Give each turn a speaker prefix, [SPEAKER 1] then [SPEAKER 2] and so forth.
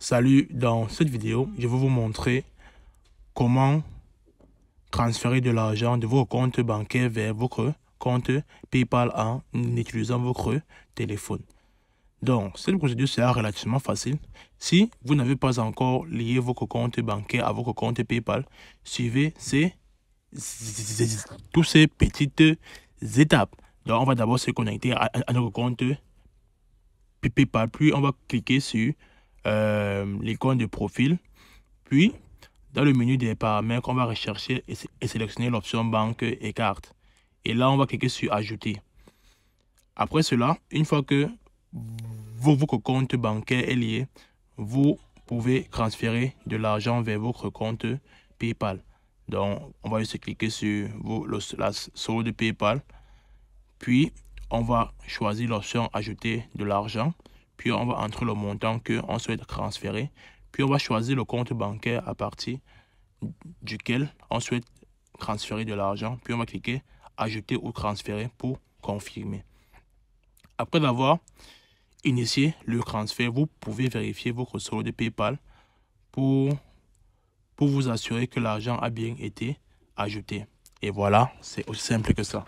[SPEAKER 1] Salut, dans cette vidéo, je vais vous montrer comment transférer de l'argent de vos comptes bancaires vers votre compte PayPal en utilisant votre téléphone. Donc, cette procédure sera relativement facile. Si vous n'avez pas encore lié votre compte bancaire à votre compte PayPal, suivez ces, toutes ces petites étapes. Donc, on va d'abord se connecter à, nos notre compte PayPal, puis on va cliquer sur euh, l'icône de profil. Puis, dans le menu des paramètres, on va rechercher et, sélectionner l'option banque et carte. Et là, on va cliquer sur ajouter. Après cela, une fois que votre compte bancaire est lié, vous pouvez transférer de l'argent vers votre compte PayPal. Donc, on va juste cliquer sur vos, le, la solde PayPal. Puis, on va choisir l'option ajouter de l'argent. Puis on va entrer le montant qu'on souhaite transférer. Puis on va choisir le compte bancaire à partir duquel on souhaite transférer de l'argent. Puis on va cliquer Ajouter ou transférer pour confirmer. Après avoir initié le transfert, vous pouvez vérifier votre de PayPal pour, pour vous assurer que l'argent a bien été ajouté. Et voilà, c'est aussi simple que ça.